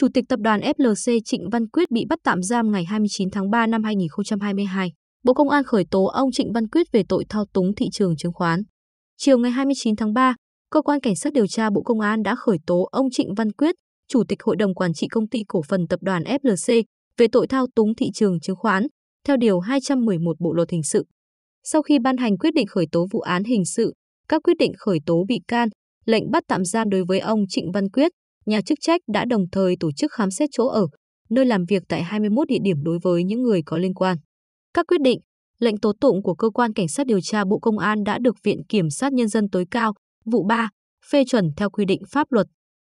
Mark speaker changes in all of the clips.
Speaker 1: Chủ tịch tập đoàn FLC Trịnh Văn Quyết bị bắt tạm giam ngày 29 tháng 3 năm 2022. Bộ Công an khởi tố ông Trịnh Văn Quyết về tội thao túng thị trường chứng khoán. Chiều ngày 29 tháng 3, Cơ quan Cảnh sát điều tra Bộ Công an đã khởi tố ông Trịnh Văn Quyết, Chủ tịch Hội đồng Quản trị Công ty Cổ phần Tập đoàn FLC, về tội thao túng thị trường chứng khoán, theo Điều 211 Bộ Luật Hình sự. Sau khi ban hành quyết định khởi tố vụ án hình sự, các quyết định khởi tố bị can, lệnh bắt tạm giam đối với ông Trịnh Văn Quyết, nhà chức trách đã đồng thời tổ chức khám xét chỗ ở, nơi làm việc tại 21 địa điểm đối với những người có liên quan. Các quyết định, lệnh tố tụng của cơ quan cảnh sát điều tra Bộ Công an đã được Viện Kiểm sát Nhân dân tối cao, vụ 3, phê chuẩn theo quy định pháp luật.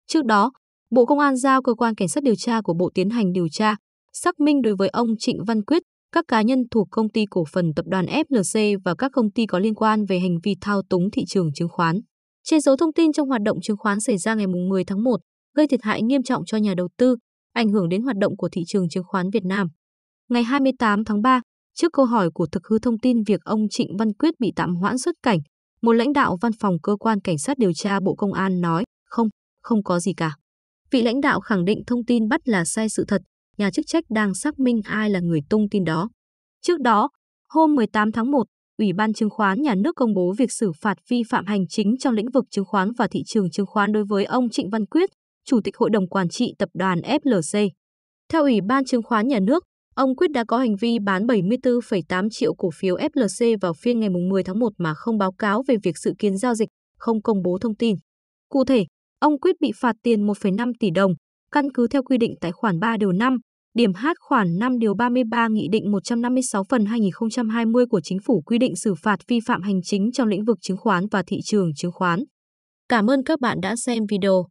Speaker 1: Trước đó, Bộ Công an giao cơ quan cảnh sát điều tra của Bộ tiến hành điều tra, xác minh đối với ông Trịnh Văn Quyết, các cá nhân thuộc công ty cổ phần tập đoàn FLC và các công ty có liên quan về hành vi thao túng thị trường chứng khoán. trên dấu thông tin trong hoạt động chứng khoán xảy ra ngày 10 tháng 1, gây thiệt hại nghiêm trọng cho nhà đầu tư, ảnh hưởng đến hoạt động của thị trường chứng khoán Việt Nam. Ngày 28 tháng 3, trước câu hỏi của thực hư thông tin việc ông Trịnh Văn Quyết bị tạm hoãn xuất cảnh, một lãnh đạo văn phòng cơ quan cảnh sát điều tra Bộ Công an nói, không, không có gì cả. Vị lãnh đạo khẳng định thông tin bắt là sai sự thật, nhà chức trách đang xác minh ai là người tung tin đó. Trước đó, hôm 18 tháng 1, Ủy ban chứng khoán nhà nước công bố việc xử phạt vi phạm hành chính trong lĩnh vực chứng khoán và thị trường chứng khoán đối với ông Trịnh Văn Quyết, Chủ tịch Hội đồng Quản trị Tập đoàn FLC. Theo Ủy ban Chứng khoán Nhà nước, ông Quyết đã có hành vi bán 74,8 triệu cổ phiếu FLC vào phiên ngày 10 tháng 1 mà không báo cáo về việc sự kiến giao dịch, không công bố thông tin. Cụ thể, ông Quyết bị phạt tiền 1,5 tỷ đồng, căn cứ theo quy định tại khoản 3 điều 5, điểm H khoản 5 điều 33 Nghị định 156 phần 2020 của Chính phủ quy định xử phạt vi phạm hành chính trong lĩnh vực chứng khoán và thị trường chứng khoán. Cảm ơn các bạn đã xem video.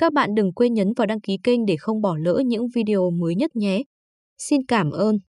Speaker 1: Các bạn đừng quên nhấn vào đăng ký kênh để không bỏ lỡ những video mới nhất nhé. Xin cảm ơn.